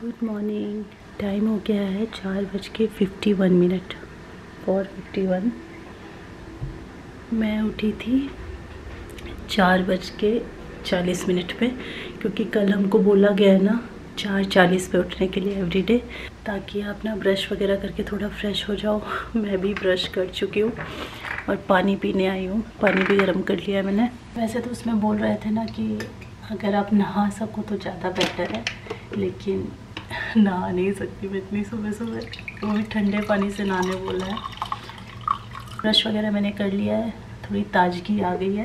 good morning time हो गया है चार बज के fifty one minute four fifty one मैं उठी थी चार बज के चालीस मिनट पे क्योंकि कल हमको बोला गया है ना चार चालीस पे उठने के लिए एवरीडे ताकि आप ना ब्रश वगैरह करके थोड़ा फ्रेश हो जाओ मैं भी ब्रश कर चुकी हूँ और पानी पीने आई हूँ पानी भी गर्म कर लिया है मैंने वैसे तो उसमें बोल रहे थे ना कि अगर आप नहा सको तो ज़्यादा बेटर है लेकिन नहा नहीं सकती मैं इतनी सुबह सुबह वो भी ठंडे पानी से नहाने बोला है ब्रश वगैरह मैंने कर लिया है थोड़ी ताजगी आ गई है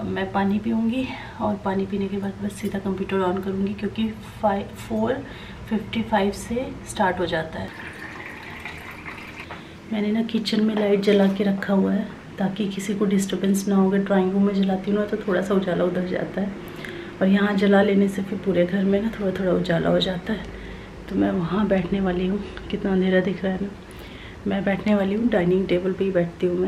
अब मैं पानी पीऊँगी और पानी पीने के बाद बस सीधा कंप्यूटर ऑन करूँगी क्योंकि फाइव फोर फिफ्टी फाइव से स्टार्ट हो जाता है मैंने ना किचन में लाइट जला के रखा हुआ है ताकि किसी को डिस्टर्बेंस ना होगा ड्राइंग रूम में जलाती हूँ ना तो थोड़ा सा उजाला उधर जाता है और यहाँ जला लेने से फिर पूरे घर में ना थोड़ा थोड़ा उजाला हो जाता है तो मैं वहाँ बैठने वाली हूँ कितना अंधेरा दिख रहा है ना मैं बैठने वाली हूँ डाइनिंग टेबल पे ही बैठती हूँ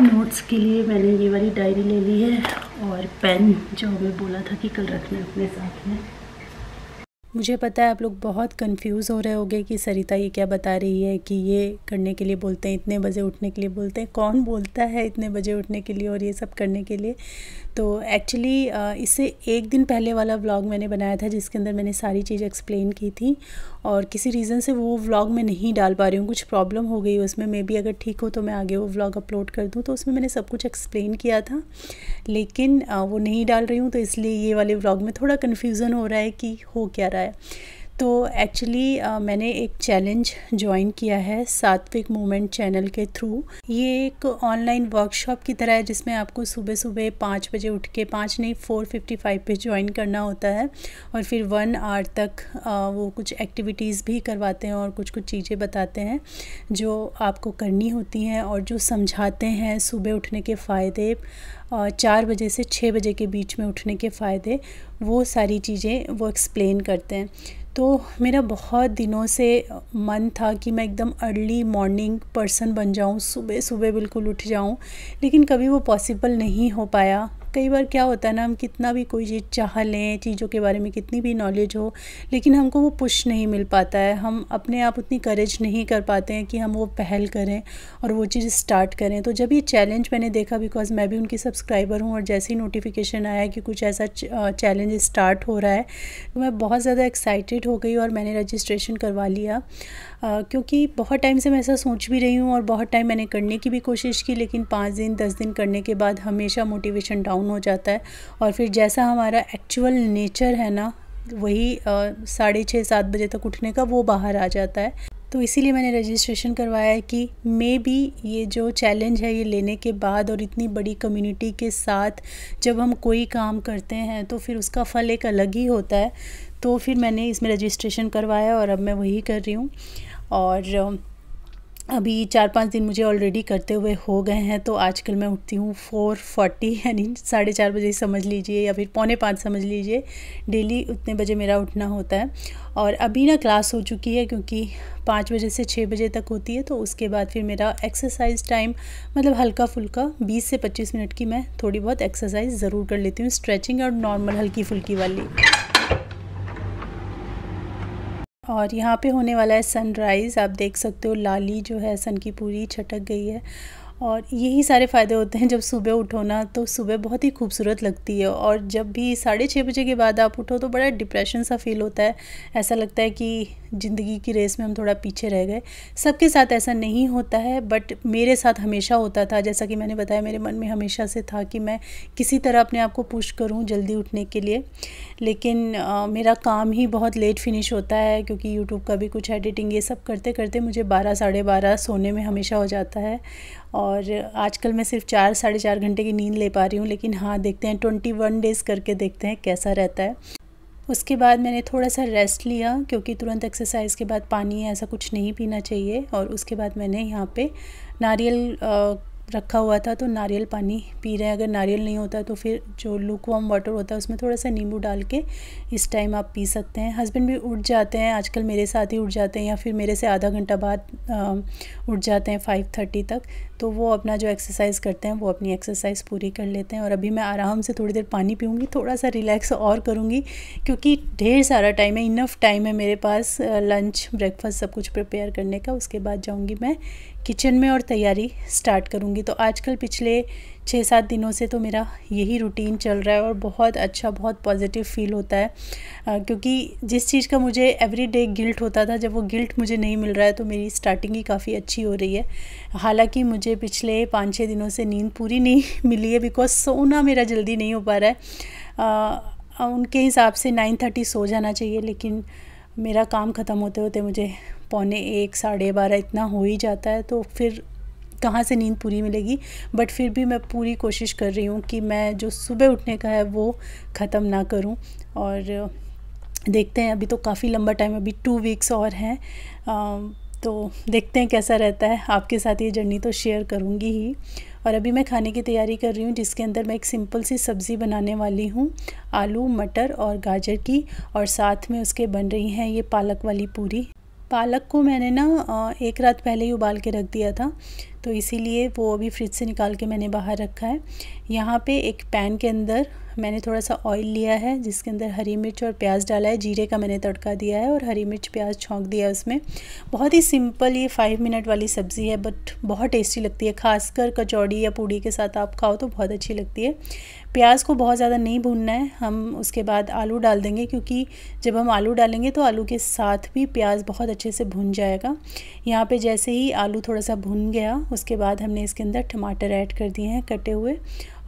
मैं नोट्स के लिए मैंने ये वाली डायरी ले ली है और पेन जो हमें बोला था कि कल रखना अपने साथ में मुझे पता है आप लोग बहुत कंफ्यूज हो रहे होंगे कि सरिता ये क्या बता रही है कि ये करने के लिए बोलते हैं इतने बजे उठने के लिए बोलते हैं कौन बोलता है इतने बजे उठने के लिए और ये सब करने के लिए तो एक्चुअली इससे एक दिन पहले वाला व्लॉग मैंने बनाया था जिसके अंदर मैंने सारी चीज़ एक्सप्लेन की थी और किसी रीज़न से वो व्लॉग मैं नहीं डाल पा रही हूँ कुछ प्रॉब्लम हो गई उसमें मे बी अगर ठीक हो तो मैं आगे वो व्लॉग अपलोड कर दूँ तो उसमें मैंने सब कुछ एक्सप्लेन किया था लेकिन वो नहीं डाल रही हूँ तो इसलिए ये वाले व्लॉग में थोड़ा कन्फ्यूज़न हो रहा है कि हो क्या रहा है तो एक्चुअली uh, मैंने एक चैलेंज ज्वाइन किया है सात्विक मूवमेंट चैनल के थ्रू ये एक ऑनलाइन वर्कशॉप की तरह है जिसमें आपको सुबह सुबह पाँच बजे उठ के पाँच नहीं फोर फिफ्टी फाइव पे ज्वाइन करना होता है और फिर वन आवर तक uh, वो कुछ एक्टिविटीज़ भी करवाते हैं और कुछ कुछ चीज़ें बताते हैं जो आपको करनी होती हैं और जो समझाते हैं सुबह उठने के फ़ायदे चार बजे से छः बजे के बीच में उठने के फ़ायदे वो सारी चीज़ें वो एक्सप्लेन करते हैं तो मेरा बहुत दिनों से मन था कि मैं एकदम अर्ली मॉर्निंग पर्सन बन जाऊं सुबह सुबह बिल्कुल उठ जाऊं लेकिन कभी वो पॉसिबल नहीं हो पाया कई बार क्या होता है ना हम कितना भी कोई चीज़ चाह लें चीज़ों के बारे में कितनी भी नॉलेज हो लेकिन हमको वो पुश नहीं मिल पाता है हम अपने आप उतनी करेज नहीं कर पाते हैं कि हम वो पहल करें और वो चीज़ स्टार्ट करें तो जब ये चैलेंज मैंने देखा बिकॉज मैं भी उनकी सब्सक्राइबर हूँ और जैसे ही नोटिफिकेशन आया कि कुछ ऐसा चैलेंज स्टार्ट हो रहा है तो मैं बहुत ज़्यादा एक्साइटेड हो गई और मैंने रजिस्ट्रेशन करवा लिया Uh, क्योंकि बहुत टाइम से मैं ऐसा सोच भी रही हूँ और बहुत टाइम मैंने करने की भी कोशिश की लेकिन पाँच दिन दस दिन करने के बाद हमेशा मोटिवेशन डाउन डाउन हो जाता है और फिर जैसा हमारा एक्चुअल नेचर है ना वही साढ़े छः सात बजे तक उठने का वो बाहर आ जाता है तो इसीलिए मैंने रजिस्ट्रेशन करवाया है कि मे बी ये जो चैलेंज है ये लेने के बाद और इतनी बड़ी कम्युनिटी के साथ जब हम कोई काम करते हैं तो फिर उसका फल एक अलग ही होता है तो फिर मैंने इसमें रजिस्ट्रेशन करवाया और अब मैं वही कर रही हूँ और अभी चार पाँच दिन मुझे ऑलरेडी करते हुए हो गए हैं तो आजकल मैं उठती हूँ फोर फोर्टी यानी साढ़े चार बजे समझ लीजिए या फिर पौने पाँच समझ लीजिए डेली उतने बजे मेरा उठना होता है और अभी ना क्लास हो चुकी है क्योंकि पाँच बजे से छः बजे तक होती है तो उसके बाद फिर मेरा एक्सरसाइज टाइम मतलब हल्का फुल्का बीस से पच्चीस मिनट की मैं थोड़ी बहुत एक्सरसाइज ज़रूर कर लेती हूँ स्ट्रेचिंग और नॉर्मल हल्की फुल्की वाली और यहाँ पे होने वाला है सनराइज़ आप देख सकते हो लाली जो है सन की पूरी छटक गई है और यही सारे फ़ायदे होते हैं जब सुबह उठो ना तो सुबह बहुत ही खूबसूरत लगती है और जब भी साढ़े छः बजे के बाद आप उठो तो बड़ा डिप्रेशन सा फील होता है ऐसा लगता है कि ज़िंदगी की रेस में हम थोड़ा पीछे रह गए सबके साथ ऐसा नहीं होता है बट मेरे साथ हमेशा होता था जैसा कि मैंने बताया मेरे मन में हमेशा से था कि मैं किसी तरह अपने आप को पुश करूँ जल्दी उठने के लिए लेकिन आ, मेरा काम ही बहुत लेट फिनिश होता है क्योंकि यूट्यूब का भी कुछ एडिटिंग ये सब करते करते मुझे बारह साढ़े बारह सोने में हमेशा हो जाता है और आजकल मैं सिर्फ चार साढ़े चार घंटे की नींद ले पा रही हूँ लेकिन हाँ देखते हैं ट्वेंटी वन डेज़ करके देखते हैं कैसा रहता है उसके बाद मैंने थोड़ा सा रेस्ट लिया क्योंकि तुरंत एक्सरसाइज के बाद पानी ऐसा कुछ नहीं पीना चाहिए और उसके बाद मैंने यहाँ पे नारियल रखा हुआ था तो नारियल पानी पी रहे हैं अगर नारियल नहीं होता तो फिर जो लूक वार्म वाटर होता है उसमें थोड़ा सा नींबू डाल के इस टाइम आप पी सकते हैं हस्बैंड भी उठ जाते हैं आजकल मेरे साथ ही उठ जाते हैं या फिर मेरे से आधा घंटा बाद उठ जाते हैं फाइव थर्टी तक तो वो अपना जो एक्सरसाइज करते हैं वो अपनी एक्सरसाइज पूरी कर लेते हैं और अभी मैं आराम से थोड़ी देर पानी पीऊँगी थोड़ा सा रिलैक्स और करूँगी क्योंकि ढेर सारा टाइम है इनफ टाइम है मेरे पास लंच ब्रेकफास्ट सब कुछ प्रिपेयर करने का उसके बाद जाऊँगी मैं किचन में और तैयारी स्टार्ट करूँगी तो आजकल पिछले छः सात दिनों से तो मेरा यही रूटीन चल रहा है और बहुत अच्छा बहुत पॉजिटिव फील होता है आ, क्योंकि जिस चीज़ का मुझे एवरी डे गिल्ट होता था जब वो गिल्ट मुझे नहीं मिल रहा है तो मेरी स्टार्टिंग ही काफ़ी अच्छी हो रही है हालांकि मुझे पिछले पाँच छः दिनों से नींद पूरी नहीं मिली है बिकॉज सोना मेरा जल्दी नहीं हो पा रहा है आ, उनके हिसाब से नाइन थर्टी सो जाना चाहिए लेकिन मेरा काम ख़त्म होते होते मुझे पौने एक साढ़े बारह इतना हो ही जाता है तो फिर कहाँ से नींद पूरी मिलेगी बट फिर भी मैं पूरी कोशिश कर रही हूँ कि मैं जो सुबह उठने का है वो ख़त्म ना करूँ और देखते हैं अभी तो काफ़ी लंबा टाइम अभी टू वीक्स और हैं तो देखते हैं कैसा रहता है आपके साथ ये जर्नी तो शेयर करूँगी ही और अभी मैं खाने की तैयारी कर रही हूँ जिसके अंदर मैं एक सिंपल सी सब्ज़ी बनाने वाली हूँ आलू मटर और गाजर की और साथ में उसके बन रही हैं ये पालक वाली पूरी पालक को मैंने ना एक रात पहले ही उबाल के रख दिया था तो इसीलिए वो अभी फ्रिज से निकाल के मैंने बाहर रखा है यहाँ पे एक पैन के अंदर मैंने थोड़ा सा ऑयल लिया है जिसके अंदर हरी मिर्च और प्याज डाला है जीरे का मैंने तड़का दिया है और हरी मिर्च प्याज छोंक दिया है उसमें बहुत ही सिंपल ये फाइव मिनट वाली सब्ज़ी है बट बहुत टेस्टी लगती है खासकर कचौड़ी या पूड़ी के साथ आप खाओ तो बहुत अच्छी लगती है प्याज को बहुत ज़्यादा नहीं भूनना है हम उसके बाद आलू डाल देंगे क्योंकि जब हम आलू डालेंगे तो आलू के साथ भी प्याज बहुत अच्छे से भुन जाएगा यहाँ पर जैसे ही आलू थोड़ा सा भुन गया उसके बाद हमने इसके अंदर टमाटर ऐड कर दिए हैं कटे हुए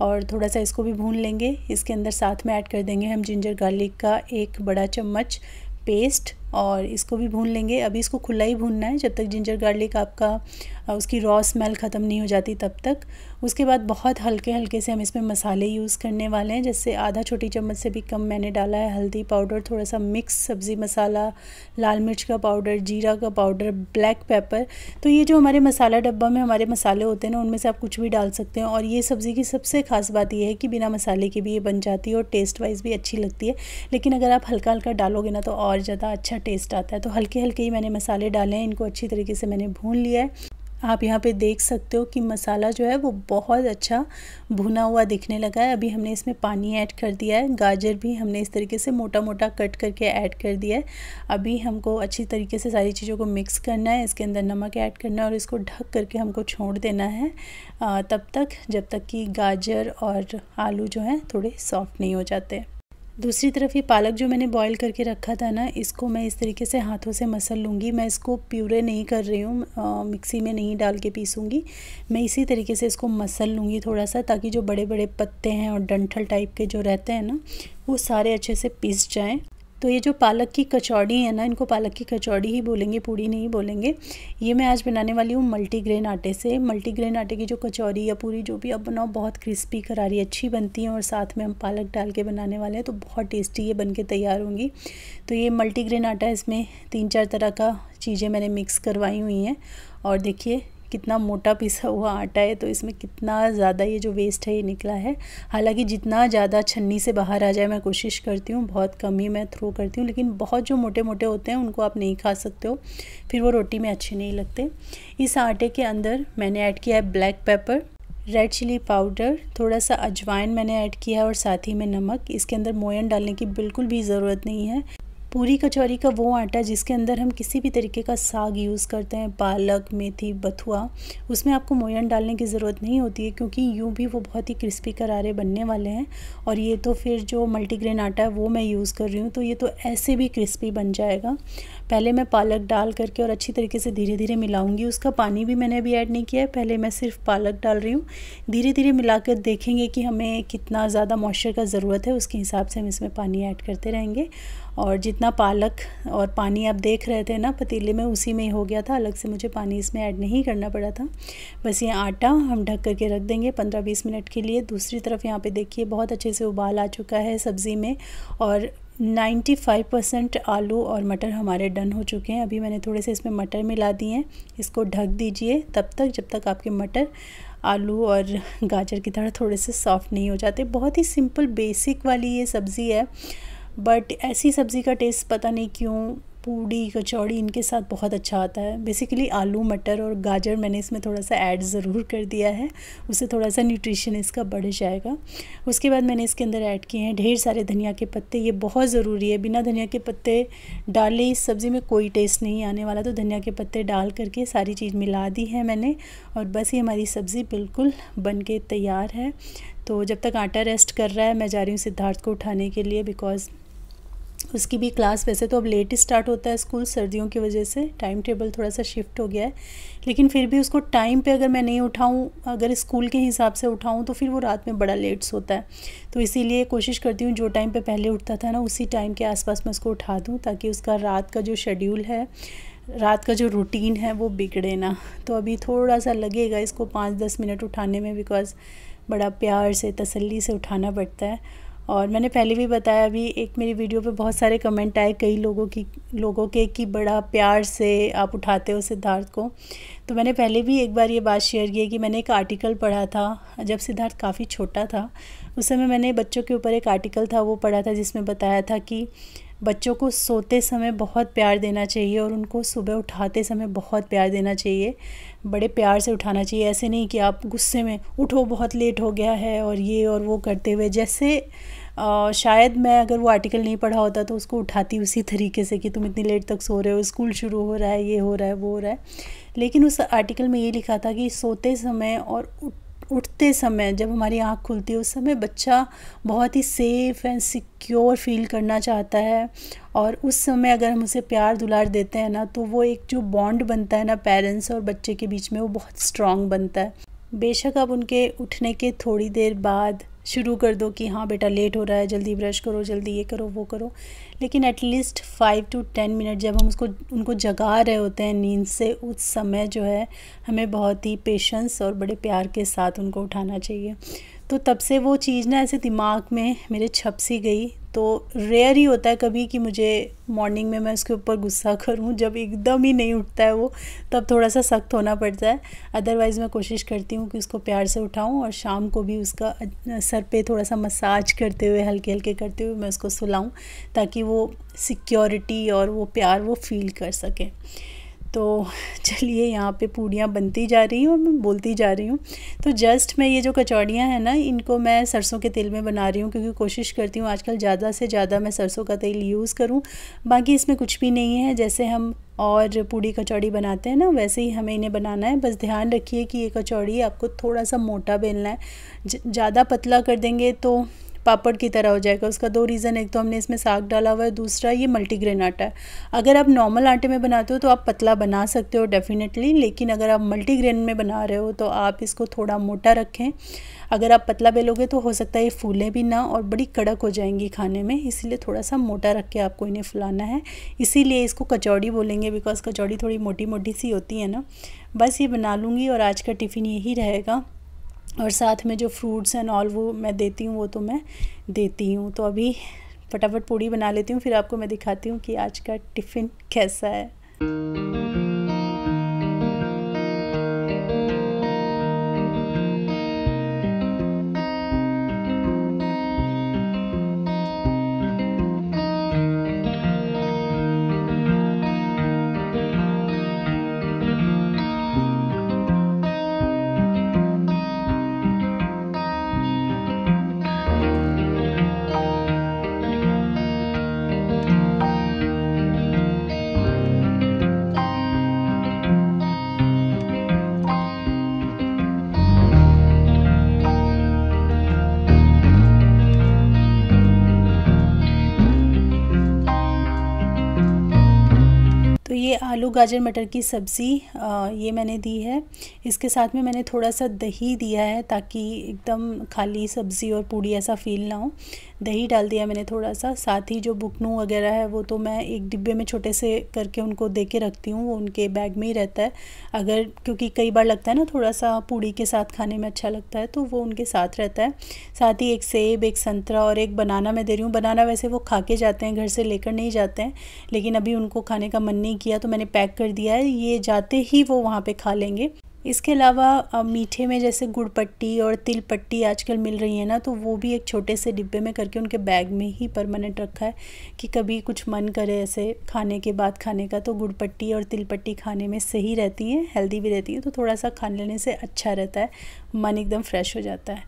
और थोड़ा सा इसको भी भून लेंगे इसके अंदर साथ में ऐड कर देंगे हम जिंजर गार्लिक का एक बड़ा चम्मच पेस्ट और इसको भी भून लेंगे अभी इसको खुला ही भूनना है जब तक जिंजर गार्लिक आपका उसकी रॉ स्मेल ख़त्म नहीं हो जाती तब तक उसके बाद बहुत हल्के हल्के से हम इसमें मसाले यूज़ करने वाले हैं जैसे आधा छोटी चम्मच से भी कम मैंने डाला है हल्दी पाउडर थोड़ा सा मिक्स सब्ज़ी मसाला लाल मिर्च का पाउडर जीरा का पाउडर ब्लैक पेपर तो ये जो हमारे मसाला डब्बा में हमारे मसाले होते हैं ना उनमें से आप कुछ भी डाल सकते हैं और ये सब्ज़ी की सबसे ख़ास बात यह है कि बिना मसाले के भी ये बन जाती है और टेस्ट वाइज भी अच्छी लगती है लेकिन अगर आप हल्का हल्का डालोगे ना तो और ज़्यादा अच्छा टेस्ट आता है तो हल्के हल्के ही मैंने मसाले डाले हैं इनको अच्छी तरीके से मैंने भून लिया है आप यहाँ पे देख सकते हो कि मसाला जो है वो बहुत अच्छा भुना हुआ दिखने लगा है अभी हमने इसमें पानी ऐड कर दिया है गाजर भी हमने इस तरीके से मोटा मोटा कट करके ऐड कर दिया है अभी हमको अच्छी तरीके से सारी चीज़ों को मिक्स करना है इसके अंदर नमक ऐड करना है और इसको ढक करके हमको छोड़ देना है तब तक जब तक कि गाजर और आलू जो हैं थोड़े सॉफ्ट नहीं हो जाते दूसरी तरफ ये पालक जो मैंने बॉईल करके रखा था ना इसको मैं इस तरीके से हाथों से मसल लूँगी मैं इसको प्यूरे नहीं कर रही हूँ मिक्सी में नहीं डाल के पीसूँगी मैं इसी तरीके से इसको मसल लूँगी थोड़ा सा ताकि जो बड़े बड़े पत्ते हैं और डंठल टाइप के जो रहते हैं ना वो सारे अच्छे से पीस जाएँ तो ये जो पालक की कचौड़ी है ना इनको पालक की कचौड़ी ही बोलेंगे पूड़ी नहीं बोलेंगे ये मैं आज बनाने वाली हूँ मल्टीग्रेन आटे से मल्टीग्रेन आटे की जो कचौड़ी या पूरी जो भी आप बनाओ बहुत क्रिस्पी करारी अच्छी बनती हैं और साथ में हम पालक डाल के बनाने वाले हैं तो बहुत टेस्टी ये बन के तैयार होंगी तो ये मल्टीग्रेन आटा इसमें तीन चार तरह का चीज़ें मैंने मिक्स करवाई हुई हैं और देखिए कितना मोटा पिसा हुआ आटा है तो इसमें कितना ज़्यादा ये जो वेस्ट है ये निकला है हालांकि जितना ज़्यादा छन्नी से बाहर आ जाए मैं कोशिश करती हूँ बहुत कम ही मैं थ्रो करती हूँ लेकिन बहुत जो मोटे मोटे होते हैं उनको आप नहीं खा सकते हो फिर वो रोटी में अच्छे नहीं लगते इस आटे के अंदर मैंने ऐड किया है black pepper red chilli powder थोड़ा सा अजवाइन मैंने ऐड किया है और साथ ही में नमक इसके अंदर मोयन डालने की बिल्कुल भी ज़रूरत नहीं है पूरी कचौरी का वो आटा जिसके अंदर हम किसी भी तरीके का साग यूज़ करते हैं पालक मेथी बथुआ उसमें आपको मोयन डालने की ज़रूरत नहीं होती है क्योंकि यूँ भी वो बहुत ही क्रिस्पी करारे बनने वाले हैं और ये तो फिर जो मल्टीग्रेन आटा है वो मैं यूज़ कर रही हूँ तो ये तो ऐसे भी क्रिस्पी बन जाएगा पहले मैं पालक डाल करके और अच्छी तरीके से धीरे धीरे मिलाऊंगी उसका पानी भी मैंने अभी ऐड नहीं किया है पहले मैं सिर्फ पालक डाल रही हूँ धीरे धीरे मिलाकर देखेंगे कि हमें कितना ज़्यादा मॉइस्चर का ज़रूरत है उसके हिसाब से हम इसमें पानी ऐड करते रहेंगे और जितना पालक और पानी आप देख रहे थे ना पतीले में उसी में ही हो गया था अलग से मुझे पानी इसमें ऐड नहीं करना पड़ा था बस ये आटा हम ढक करके रख देंगे पंद्रह बीस मिनट के लिए दूसरी तरफ यहाँ पे देखिए बहुत अच्छे से उबाल आ चुका है सब्ज़ी में और 95 परसेंट आलू और मटर हमारे डन हो चुके हैं अभी मैंने थोड़े से इसमें मटर मिला दिए हैं इसको ढक दीजिए तब तक जब तक आपके मटर आलू और गाजर की तरह थोड़े से सॉफ्ट नहीं हो जाते बहुत ही सिंपल बेसिक वाली ये सब्ज़ी है बट ऐसी सब्ज़ी का टेस्ट पता नहीं क्यों पूड़ी कचौड़ी इनके साथ बहुत अच्छा आता है बेसिकली आलू मटर और गाजर मैंने इसमें थोड़ा सा ऐड ज़रूर कर दिया है उससे थोड़ा सा न्यूट्रिशन इसका बढ़ जाएगा उसके बाद मैंने इसके अंदर ऐड किए हैं ढेर सारे धनिया के पत्ते ये बहुत ज़रूरी है बिना धनिया के पत्ते डाले इस सब्ज़ी में कोई टेस्ट नहीं आने वाला तो धनिया के पत्ते डाल करके सारी चीज़ मिला दी है मैंने और बस ये हमारी सब्ज़ी बिल्कुल बन के तैयार है तो जब तक आटा रेस्ट कर रहा है मैं जा रही हूँ सिद्धार्थ को उठाने के लिए बिकॉज़ उसकी भी क्लास वैसे तो अब लेट स्टार्ट होता है स्कूल सर्दियों की वजह से टाइम टेबल थोड़ा सा शिफ्ट हो गया है लेकिन फिर भी उसको टाइम पे अगर मैं नहीं उठाऊँ अगर स्कूल के हिसाब से उठाऊँ तो फिर वो रात में बड़ा लेट होता है तो इसीलिए कोशिश करती हूँ जो टाइम पे पहले उठता था ना उसी टाइम के आसपास मैं उसको उठा दूँ ताकि उसका रात का जो शेड्यूल है रात का जो रूटीन है वो बिगड़े ना तो अभी थोड़ा सा लगेगा इसको पाँच दस मिनट उठाने में बिकॉज़ बड़ा प्यार से तसल्ली से उठाना पड़ता है और मैंने पहले भी बताया अभी एक मेरी वीडियो पे बहुत सारे कमेंट आए कई लोगों की लोगों के कि बड़ा प्यार से आप उठाते हो सिद्धार्थ को तो मैंने पहले भी एक बार ये बात शेयर की कि मैंने एक आर्टिकल पढ़ा था जब सिद्धार्थ काफ़ी छोटा था उस समय मैंने बच्चों के ऊपर एक आर्टिकल था वो पढ़ा था जिसमें बताया था कि बच्चों को सोते समय बहुत प्यार देना चाहिए और उनको सुबह उठाते समय बहुत प्यार देना चाहिए बड़े प्यार से उठाना चाहिए ऐसे नहीं कि आप गुस्से में उठो बहुत लेट हो गया है और ये और वो करते हुए जैसे आ, शायद मैं अगर वो आर्टिकल नहीं पढ़ा होता तो उसको उठाती उसी तरीके से कि तुम इतनी लेट तक सो रहे हो स्कूल शुरू हो रहा है ये हो रहा है वो हो रहा है लेकिन उस आर्टिकल में ये लिखा था कि सोते समय और उठ उठते समय जब हमारी आँख खुलती है उस समय बच्चा बहुत ही सेफ़ एंड सिक्योर फील करना चाहता है और उस समय अगर हम उसे प्यार दुलार देते हैं ना तो वो एक जो बॉन्ड बनता है ना पेरेंट्स और बच्चे के बीच में वो बहुत स्ट्रॉन्ग बनता है बेशक आप उनके उठने के थोड़ी देर बाद शुरू कर दो कि हाँ बेटा लेट हो रहा है जल्दी ब्रश करो जल्दी ये करो वो करो लेकिन at least five to ten minute जब हम उसको उनको जगा रहे होते हैं नींद से उस समय जो है हमें बहुत ही पेशेंस और बड़े प्यार के साथ उनको उठाना चाहिए तो तब से वो चीज़ ना ऐसे दिमाग में मेरे छप सी गई तो रेयर ही होता है कभी कि मुझे मॉर्निंग में मैं उसके ऊपर गुस्सा करूँ जब एकदम ही नहीं उठता है वो तब थोड़ा सा सख्त होना पड़ता है अदरवाइज़ मैं कोशिश करती हूँ कि उसको प्यार से उठाऊँ और शाम को भी उसका सर पे थोड़ा सा मसाज करते हुए हल्के हल्के करते हुए मैं उसको सुलाऊँ ताकि वो सिक्योरिटी और वो प्यार वो फील कर सकें तो चलिए यहाँ पे पूड़ियाँ बनती जा रही हूँ और मैं बोलती जा रही हूँ तो जस्ट मैं ये जो कचौड़ियाँ हैं ना इनको मैं सरसों के तेल में बना रही हूँ क्योंकि कोशिश करती हूँ आजकल ज़्यादा से ज़्यादा मैं सरसों का तेल यूज़ करूँ बाकी इसमें कुछ भी नहीं है जैसे हम और पूड़ी कचौड़ी बनाते हैं ना वैसे ही हमें इन्हें बनाना है बस ध्यान रखिए कि ये कचौड़ी आपको थोड़ा सा मोटा बेलना है ज़्यादा पतला कर देंगे तो पापड़ की तरह हो जाएगा उसका दो रीज़न एक तो हमने इसमें साग डाला हुआ है दूसरा ये मल्टीग्रेन आटा है अगर आप नॉर्मल आटे में बनाते हो तो आप पतला बना सकते हो डेफिनेटली लेकिन अगर आप मल्टीग्रेन में बना रहे हो तो आप इसको थोड़ा मोटा रखें अगर आप पतला बेलोगे तो हो सकता है ये फूलें भी ना और बड़ी कड़क हो जाएंगी खाने में इसीलिए थोड़ा सा मोटा रख के आपको इन्हें फुलाना है इसीलिए इसको कचौड़ी बोलेंगे बिकॉज कचौड़ी थोड़ी मोटी मोटी सी होती है ना बस ये बना लूँगी और आज का टिफ़िन यही रहेगा और साथ में जो फ्रूट्स एंड ऑल वो मैं देती हूँ वो तो मैं देती हूँ तो अभी फटाफट पूड़ी बना लेती हूँ फिर आपको मैं दिखाती हूँ कि आज का टिफ़िन कैसा है आलू गाजर मटर की सब्ज़ी ये मैंने दी है इसके साथ में मैंने थोड़ा सा दही दिया है ताकि एकदम खाली सब्ज़ी और पूड़ी ऐसा फील ना हो दही डाल दिया मैंने थोड़ा सा साथ ही जो बुकनू वगैरह है वो तो मैं एक डिब्बे में छोटे से करके उनको दे के रखती हूँ वो उनके बैग में ही रहता है अगर क्योंकि कई बार लगता है ना थोड़ा सा पूड़ी के साथ खाने में अच्छा लगता है तो वो उनके साथ रहता है साथ ही एक सेब एक संतरा और एक बनाना मैं दे रही हूँ बनाना वैसे वो खा के जाते हैं घर से लेकर नहीं जाते हैं लेकिन अभी उनको खाने का मन नहीं किया तो मैंने पैक कर दिया है ये जाते ही वो वहाँ पर खा लेंगे इसके अलावा मीठे में जैसे गुड़ पट्टी और तिल पट्टी आजकल मिल रही है ना तो वो भी एक छोटे से डिब्बे में करके उनके बैग में ही परमानेंट रखा है कि कभी कुछ मन करे ऐसे खाने के बाद खाने का तो गुड़ पट्टी और तिल पट्टी खाने में सही रहती है हेल्दी भी रहती है तो थोड़ा सा खाने लेने से अच्छा रहता है मन एकदम फ्रेश हो जाता है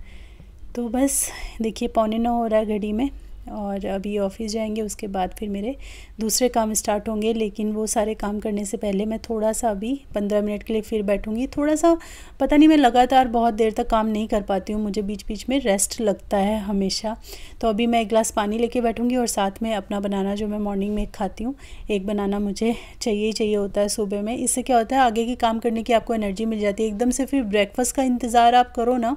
तो बस देखिए पौने नौ हो रहा है घड़ी में और अभी ऑफिस जाएंगे उसके बाद फिर मेरे दूसरे काम स्टार्ट होंगे लेकिन वो सारे काम करने से पहले मैं थोड़ा सा अभी पंद्रह मिनट के लिए फिर बैठूंगी थोड़ा सा पता नहीं मैं लगातार बहुत देर तक काम नहीं कर पाती हूँ मुझे बीच बीच में रेस्ट लगता है हमेशा तो अभी मैं एक गिलास पानी लेके बैठूँगी और साथ में अपना बनाना जो मैं मॉर्निंग में खाती हूँ एक बनाना मुझे चाहिए ही चाहिए होता है सुबह में इससे क्या होता है आगे के काम करने की आपको एनर्जी मिल जाती है एकदम से फिर ब्रेकफास्ट का इंतज़ार आप करो ना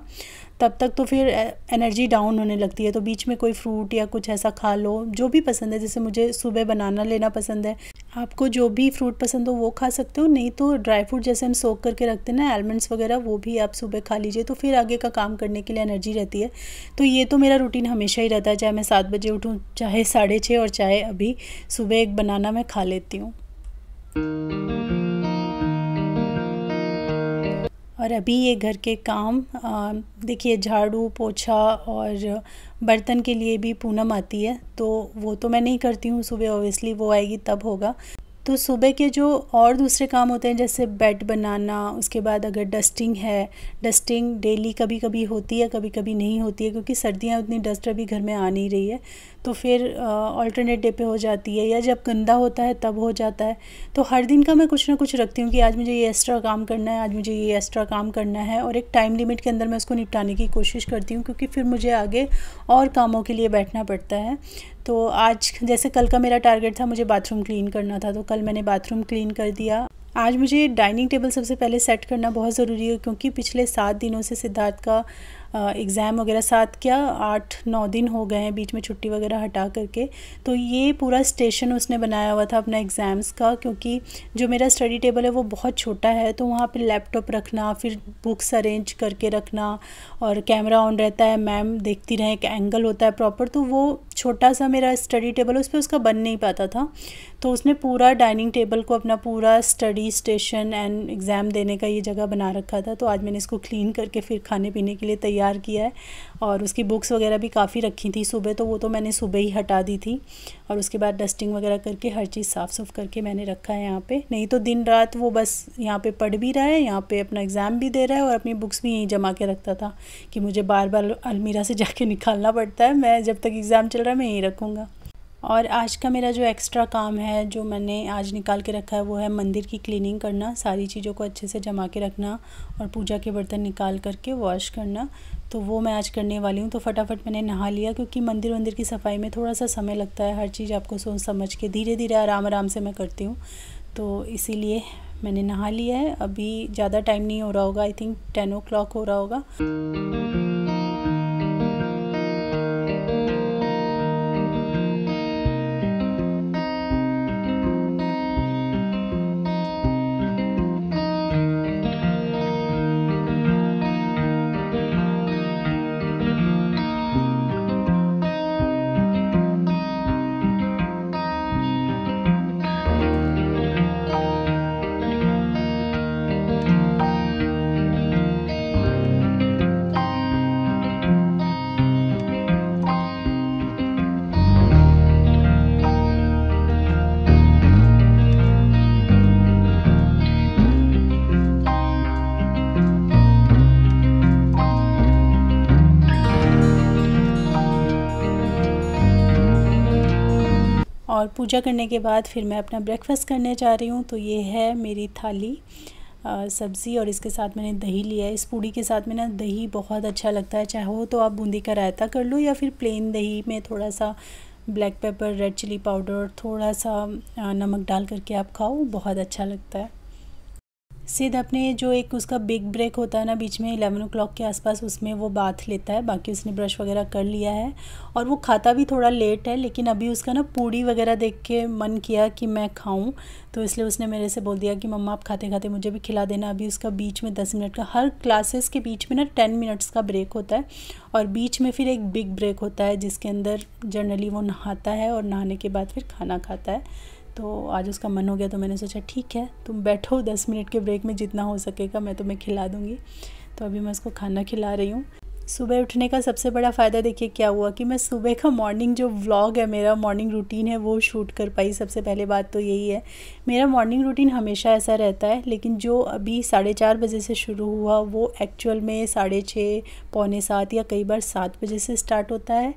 तब तक तो फिर एनर्जी डाउन होने लगती है तो बीच में कोई फ्रूट या कुछ ऐसा खा लो जो भी पसंद है जैसे मुझे सुबह बनाना लेना पसंद है आपको जो भी फ्रूट पसंद हो वो खा सकते हो नहीं तो ड्राई फ्रूट जैसे हम सोक करके रखते हैं ना आलमंड्स वगैरह वो भी आप सुबह खा लीजिए तो फिर आगे का काम करने के लिए एनर्जी रहती है तो ये तो मेरा रूटीन हमेशा ही रहता है चाहे मैं सात बजे उठूँ चाहे साढ़े छः और चाहे अभी सुबह एक बनाना मैं खा लेती हूँ और अभी ये घर के काम देखिए झाड़ू पोछा और बर्तन के लिए भी पूनम आती है तो वो तो मैं नहीं करती हूँ सुबह ओबियसली वो आएगी तब होगा तो सुबह के जो और दूसरे काम होते हैं जैसे बेड बनाना उसके बाद अगर डस्टिंग है डस्टिंग डेली कभी कभी होती है कभी कभी नहीं होती है क्योंकि सर्दियाँ उतनी डस्ट अभी घर में आ नहीं रही है तो फिर ऑल्टरनेट डे पे हो जाती है या जब गंदा होता है तब हो जाता है तो हर दिन का मैं कुछ ना कुछ रखती हूँ कि आज मुझे ये एक्स्ट्रा काम करना है आज मुझे ये एक्स्ट्रा काम करना है और एक टाइम लिमिट के अंदर मैं उसको निपटाने की कोशिश करती हूँ क्योंकि फिर मुझे आगे और कामों के लिए बैठना पड़ता है तो आज जैसे कल का मेरा टारगेट था मुझे बाथरूम क्लीन करना था तो कल मैंने बाथरूम क्लीन कर दिया आज मुझे डाइनिंग टेबल सबसे पहले सेट करना बहुत ज़रूरी है क्योंकि पिछले सात दिनों से सिद्धार्थ का एग्ज़ाम वगैरह साथ क्या आठ नौ दिन हो गए हैं बीच में छुट्टी वगैरह हटा करके तो ये पूरा स्टेशन उसने बनाया हुआ था अपना एग्ज़ाम्स का क्योंकि जो मेरा स्टडी टेबल है वो बहुत छोटा है तो वहाँ पर लैपटॉप रखना फिर बुक्स अरेंज करके रखना और कैमरा ऑन रहता है मैम देखती रहें एक एंगल होता है प्रॉपर तो वो छोटा सा मेरा स्टडी टेबल उस पर उसका बन नहीं पाता था तो उसने पूरा डाइनिंग टेबल को अपना पूरा स्टडी स्टेशन एंड एग्ज़ाम देने का ये जगह बना रखा था तो आज मैंने इसको क्लीन करके फिर खाने पीने के लिए तैयार तैयार किया है और उसकी बुक्स वगैरह भी काफ़ी रखी थी सुबह तो वो तो मैंने सुबह ही हटा दी थी और उसके बाद डस्टिंग वगैरह करके हर चीज़ साफ़ सुफ करके मैंने रखा है यहाँ पे नहीं तो दिन रात वो बस यहाँ पे पढ़ भी रहा है यहाँ पे अपना एग्ज़ाम भी दे रहा है और अपनी बुक्स भी यहीं जमा के रखता था कि मुझे बार बार अलमीरा से जाके निकालना पड़ता है मैं जब तक एग्ज़ाम चल रहा है मैं यहीं रखूँगा और आज का मेरा जो एक्स्ट्रा काम है जो मैंने आज निकाल के रखा है वो है मंदिर की क्लीनिंग करना सारी चीज़ों को अच्छे से जमा के रखना और पूजा के बर्तन निकाल करके वॉश करना तो वो मैं आज करने वाली हूँ तो फटाफट मैंने नहा लिया क्योंकि मंदिर वंदिर की सफाई में थोड़ा सा समय लगता है हर चीज़ आपको सोच समझ के धीरे धीरे आराम आराम से मैं करती हूँ तो इसी मैंने नहा लिया है अभी ज़्यादा टाइम नहीं हो रहा होगा आई थिंक टेन ओ हो रहा होगा पूजा करने के बाद फिर मैं अपना ब्रेकफास्ट करने जा रही हूँ तो ये है मेरी थाली सब्ज़ी और इसके साथ मैंने दही लिया है इस पूड़ी के साथ में ना दही बहुत अच्छा लगता है चाहे हो तो आप बूंदी का रायता कर लो या फिर प्लेन दही में थोड़ा सा black pepper red chilli powder थोड़ा सा नमक डाल करके आप खाओ बहुत अच्छा लगता है सिद्ध अपने जो एक उसका बिग ब्रेक होता है ना बीच में इलेवन ओ के आसपास उसमें वो बाथ लेता है बाकी उसने ब्रश वगैरह कर लिया है और वो खाता भी थोड़ा लेट है लेकिन अभी उसका ना पूड़ी वगैरह देख के मन किया कि मैं खाऊं तो इसलिए उसने मेरे से बोल दिया कि मम्मा आप खाते खाते मुझे भी खिला देना अभी उसका बीच में दस मिनट का हर क्लासेस के बीच में ना टेन मिनट्स का ब्रेक होता है और बीच में फिर एक बिग ब्रेक होता है जिसके अंदर जनरली वो नहाता है और नहाने के बाद फिर खाना खाता है तो आज उसका मन हो गया तो मैंने सोचा ठीक है तुम बैठो दस मिनट के ब्रेक में जितना हो सकेगा मैं तुम्हें खिला दूँगी तो अभी मैं उसको खाना खिला रही हूँ सुबह उठने का सबसे बड़ा फ़ायदा देखिए क्या हुआ कि मैं सुबह का मॉर्निंग जो व्लॉग है मेरा मॉर्निंग रूटीन है वो शूट कर पाई सबसे पहले बात तो यही है मेरा मॉर्निंग रूटीन हमेशा ऐसा रहता है लेकिन जो अभी साढ़े चार बजे से शुरू हुआ वो एक्चुअल में साढ़े छः पौने सात या कई बार सात बजे से स्टार्ट होता है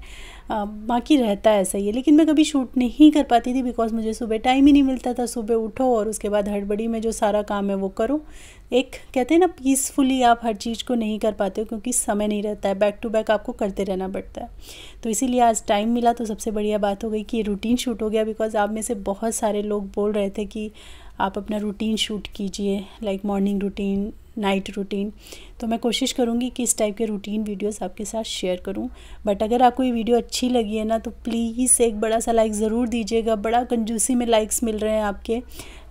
बाकी रहता है ऐसा ही लेकिन मैं कभी शूट नहीं कर पाती थी बिकॉज मुझे सुबह टाइम ही नहीं मिलता था सुबह उठो और उसके बाद हड़बड़ी में जो सारा काम है वो करो एक कहते हैं ना पीसफुली आप हर चीज़ को नहीं कर पाते हो क्योंकि समय नहीं रहता है बैक टू बैक आपको करते रहना पड़ता है तो इसीलिए आज टाइम मिला तो सबसे बढ़िया बात हो गई कि ये रूटीन शूट हो गया बिकॉज आप में से बहुत सारे लोग बोल रहे थे कि आप अपना रूटीन शूट कीजिए like morning routine night routine तो मैं कोशिश करूँगी कि इस टाइप के रूटीन वीडियोस आपके साथ शेयर करूँ बट अगर आपको ये वीडियो अच्छी लगी है ना तो प्लीज़ एक बड़ा सा लाइक ज़रूर दीजिएगा बड़ा कंजूसी में लाइक्स मिल रहे हैं आपके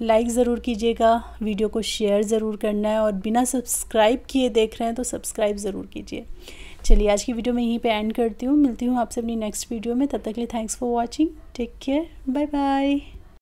लाइक ज़रूर कीजिएगा वीडियो को शेयर ज़रूर करना है और बिना सब्सक्राइब किए देख रहे हैं तो सब्सक्राइब ज़रूर कीजिए चलिए आज की वीडियो मैं यहीं पर एंड करती हूँ मिलती हूँ आपसे अपनी नेक्स्ट वीडियो में तब तक के लिए thanks for watching take care bye bye